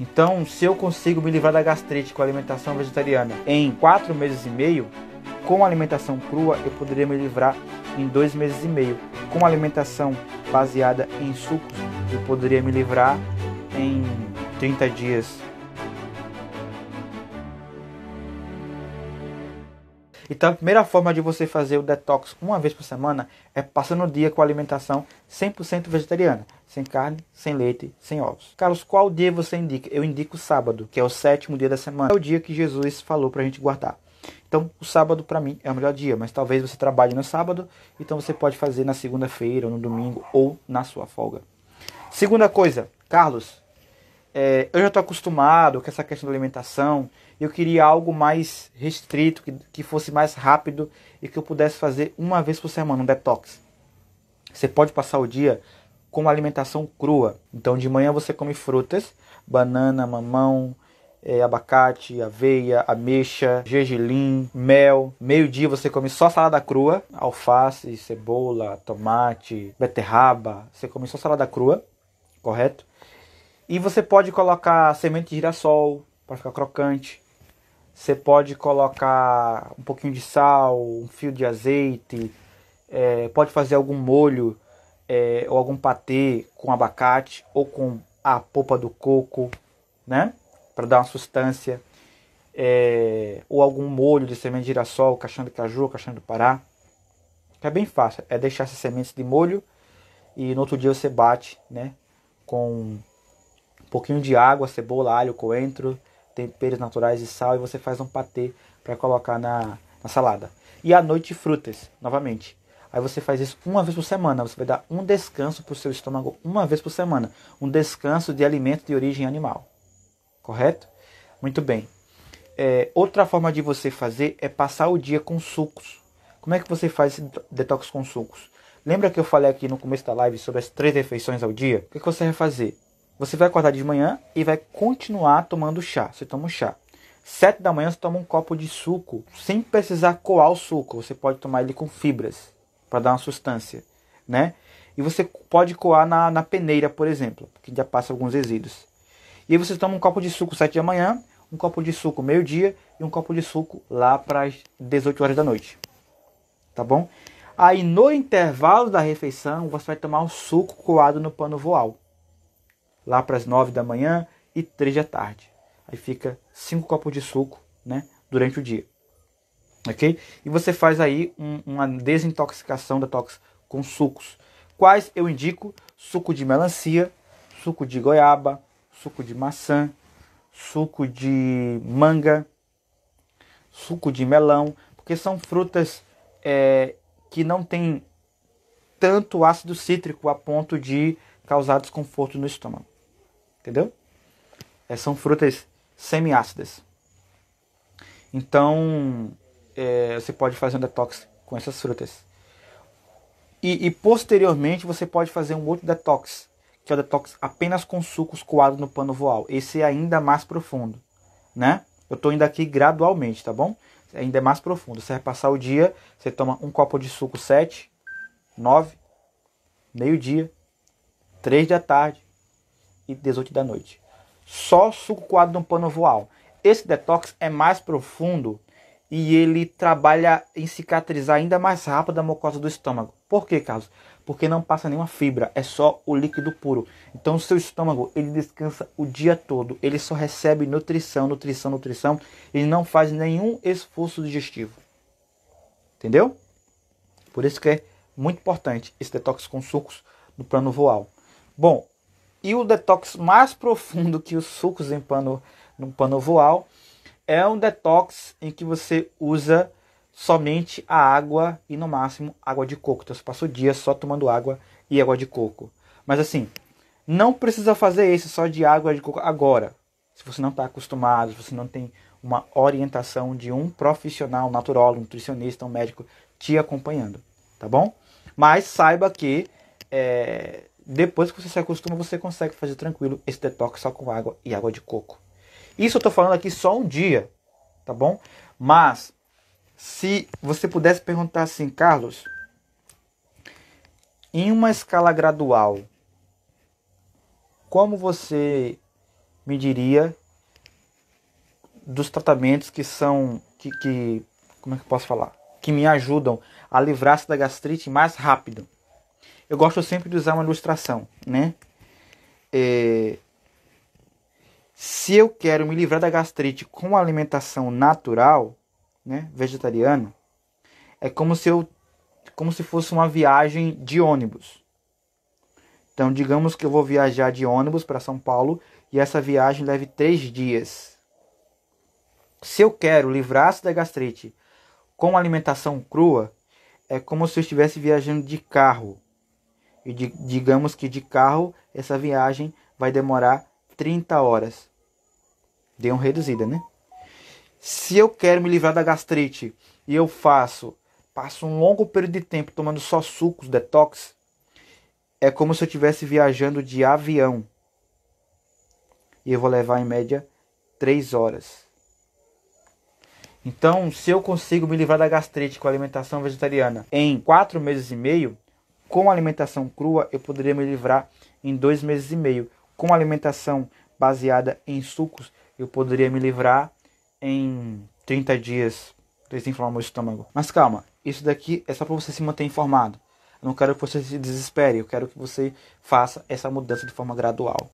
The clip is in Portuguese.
Então, se eu consigo me livrar da gastrite com alimentação vegetariana em 4 meses e meio, com alimentação crua eu poderia me livrar em 2 meses e meio. Com alimentação baseada em sucos, eu poderia me livrar em 30 dias Então, a primeira forma de você fazer o detox uma vez por semana é passando o dia com alimentação 100% vegetariana, sem carne, sem leite, sem ovos. Carlos, qual dia você indica? Eu indico o sábado, que é o sétimo dia da semana. É o dia que Jesus falou para a gente guardar. Então, o sábado para mim é o melhor dia, mas talvez você trabalhe no sábado, então você pode fazer na segunda-feira, no domingo ou na sua folga. Segunda coisa, Carlos, é, eu já estou acostumado com essa questão da alimentação, eu queria algo mais restrito, que, que fosse mais rápido e que eu pudesse fazer uma vez por semana, um detox. Você pode passar o dia com uma alimentação crua. Então de manhã você come frutas, banana, mamão, é, abacate, aveia, ameixa, gergelim, mel. Meio-dia você come só salada crua, alface, cebola, tomate, beterraba. Você come só salada crua, correto? E você pode colocar semente de girassol para ficar crocante. Você pode colocar um pouquinho de sal, um fio de azeite. É, pode fazer algum molho é, ou algum patê com abacate ou com a polpa do coco, né? Para dar uma sustância. É, ou algum molho de semente de girassol, caixão de caju, caixão do Pará. É bem fácil, é deixar essas sementes de molho e no outro dia você bate, né? Com pouquinho de água, cebola, alho, coentro, temperos naturais e sal e você faz um patê para colocar na, na salada. E à noite frutas, novamente. Aí você faz isso uma vez por semana. Você vai dar um descanso para o seu estômago uma vez por semana. Um descanso de alimento de origem animal. Correto? Muito bem. É, outra forma de você fazer é passar o dia com sucos. Como é que você faz esse detox com sucos? Lembra que eu falei aqui no começo da live sobre as três refeições ao dia? O que, que você vai fazer? Você vai acordar de manhã e vai continuar tomando chá. Você toma um chá. 7 da manhã você toma um copo de suco, sem precisar coar o suco. Você pode tomar ele com fibras, para dar uma substância, né? E você pode coar na, na peneira, por exemplo, que já passa alguns resíduos. E aí você toma um copo de suco 7 da manhã, um copo de suco meio-dia e um copo de suco lá para as 18 horas da noite. Tá bom? Aí no intervalo da refeição, você vai tomar um suco coado no pano voal lá para as 9 da manhã e 3 da tarde. Aí fica 5 copos de suco né, durante o dia. Ok? E você faz aí um, uma desintoxicação da tox com sucos. Quais eu indico? Suco de melancia, suco de goiaba, suco de maçã, suco de manga, suco de melão, porque são frutas é, que não têm tanto ácido cítrico a ponto de causar desconforto no estômago. Entendeu? É, são frutas semiácidas. Então, é, você pode fazer um detox com essas frutas. E, e, posteriormente você pode fazer um outro detox, que é o detox apenas com sucos coados no pano voal. Esse é ainda mais profundo, né? Eu estou indo aqui gradualmente, tá bom? É ainda é mais profundo. Você vai passar o dia, você toma um copo de suco 7, 9, meio-dia, 3 da tarde, e 18 da noite. Só suco coado no pano voal. Esse detox é mais profundo e ele trabalha em cicatrizar ainda mais rápido a mucosa do estômago. Por que Carlos? Porque não passa nenhuma fibra, é só o líquido puro. Então, o seu estômago ele descansa o dia todo, ele só recebe nutrição, nutrição, nutrição, ele não faz nenhum esforço digestivo. Entendeu? Por isso que é muito importante esse detox com sucos no plano voal. Bom, e o detox mais profundo que os sucos em pano, no pano voal é um detox em que você usa somente a água e no máximo água de coco. Então você passa o dia só tomando água e água de coco. Mas assim, não precisa fazer esse só de água de coco agora. Se você não está acostumado, se você não tem uma orientação de um profissional, naturólogo, nutricionista, um médico te acompanhando, tá bom? Mas saiba que é, depois que você se acostuma, você consegue fazer tranquilo esse detox só com água e água de coco. Isso eu estou falando aqui só um dia, tá bom? Mas se você pudesse perguntar assim, Carlos, em uma escala gradual, como você me diria dos tratamentos que são que, que como é que eu posso falar? Que me ajudam a livrar-se da gastrite mais rápido eu gosto sempre de usar uma ilustração, né? É... Se eu quero me livrar da gastrite com alimentação natural, né, vegetariana, é como se eu como se fosse uma viagem de ônibus. Então, digamos que eu vou viajar de ônibus para São Paulo e essa viagem leve três dias. Se eu quero livrar-se da gastrite com alimentação crua, é como se eu estivesse viajando de carro. E de, digamos que de carro essa viagem vai demorar 30 horas. Deu uma reduzida, né? Se eu quero me livrar da gastrite e eu faço, passo um longo período de tempo tomando só sucos, detox, é como se eu estivesse viajando de avião. E eu vou levar em média 3 horas. Então, se eu consigo me livrar da gastrite com alimentação vegetariana em 4 meses e meio, com alimentação crua, eu poderia me livrar em dois meses e meio. Com alimentação baseada em sucos, eu poderia me livrar em 30 dias. Desinflamar meu estômago. Mas calma, isso daqui é só para você se manter informado. Eu não quero que você se desespere, eu quero que você faça essa mudança de forma gradual.